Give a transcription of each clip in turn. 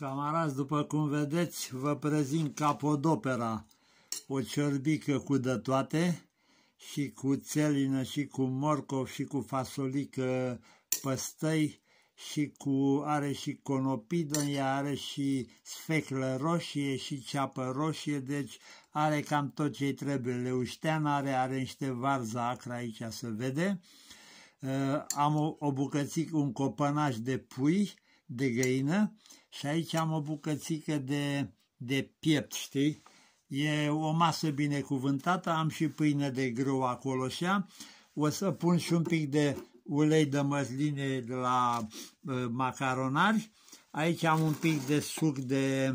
Camarați, după cum vedeți, vă prezint capodopera, o ciorbică cu de toate și cu țelină și cu morcov și cu fasolică păstăi și cu, are și conopidă, ea are și sfeclă roșie și ceapă roșie, deci are cam tot ce trebuie. Leuștean are, are niște varza acra aici să vede. Uh, am o, o bucățică, un copanaj de pui de găină și aici am o bucățică de, de piept, știi? E o masă binecuvântată, am și pâine de grâu acolo și o să pun și un pic de ulei de măsline de la uh, macaronari. Aici am un pic de suc de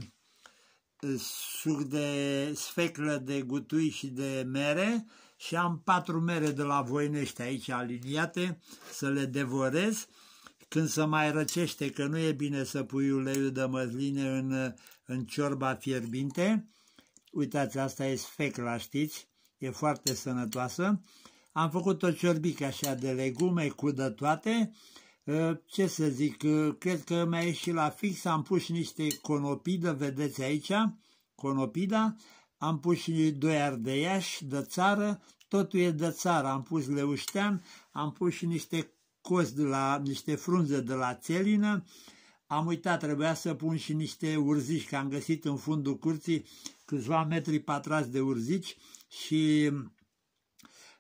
ă, suc de sfeclă de gutui și de mere și am patru mere de la Voinești aici aliniate să le devorez când se mai răcește, că nu e bine să pui uleiul de măsline în, în ciorba fierbinte, uitați, asta e sfecla, știți, e foarte sănătoasă. Am făcut o ciorbică așa de legume cu de toate, ă, ce să zic, ă, cred că mi-a ieșit la fix, am pus niște conopidă, vedeți aici, conopida, am pus și doi ardeiași de țară, totul e de țară, am pus leuștean, am pus și niște scos de la niște frunze de la țelină, am uitat, trebuia să pun și niște urzici, că am găsit în fundul curții câțiva metri patrați de urzici și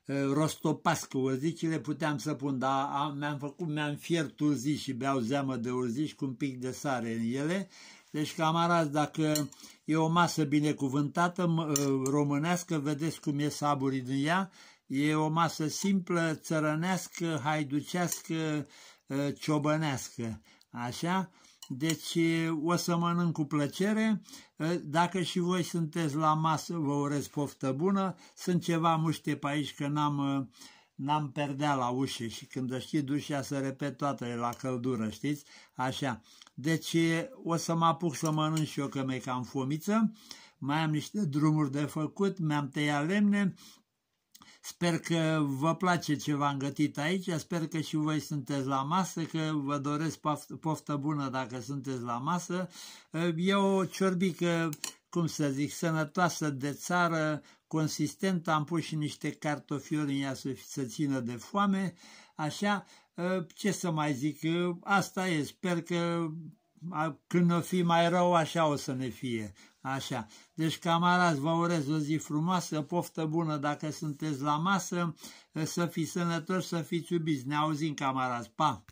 uh, rostopasc urzicile, puteam să pun, dar am, mi-am făcut, mi-am fiert urzici și beau zeamă de urzici cu un pic de sare în ele. Deci, camarazi, dacă e o masă binecuvântată uh, românească, vedeți cum e saburii din ea E o masă simplă, țărănească, haiducească, ă, ciobănească. Așa? Deci o să mănânc cu plăcere. Ă, dacă și voi sunteți la masă, vă urez poftă bună. Sunt ceva muște pe aici că n-am ă, n-am perdea la ușă și când își știi dușea să repet toată la căldură, știți? Așa. Deci o să mă apuc să mănânc și eu că mi-e cam fomiță. Mai am niște drumuri de făcut, mi-am tăiat lemne, Sper că vă place ce v-am gătit aici, sper că și voi sunteți la masă, că vă doresc poftă bună dacă sunteți la masă. E o ciorbică, cum să zic, sănătoasă de țară, consistentă, am pus și niște cartofiori în ea să, să țină de foame, așa, ă, ce să mai zic, ă, asta e, sper că când o fi mai rău, așa o să ne fie. Așa. Deci, camarați vă urez o zi frumoasă, poftă bună dacă sunteți la masă, să fiți sănătoși, să fiți iubiți. Ne auzim, camarați Pa!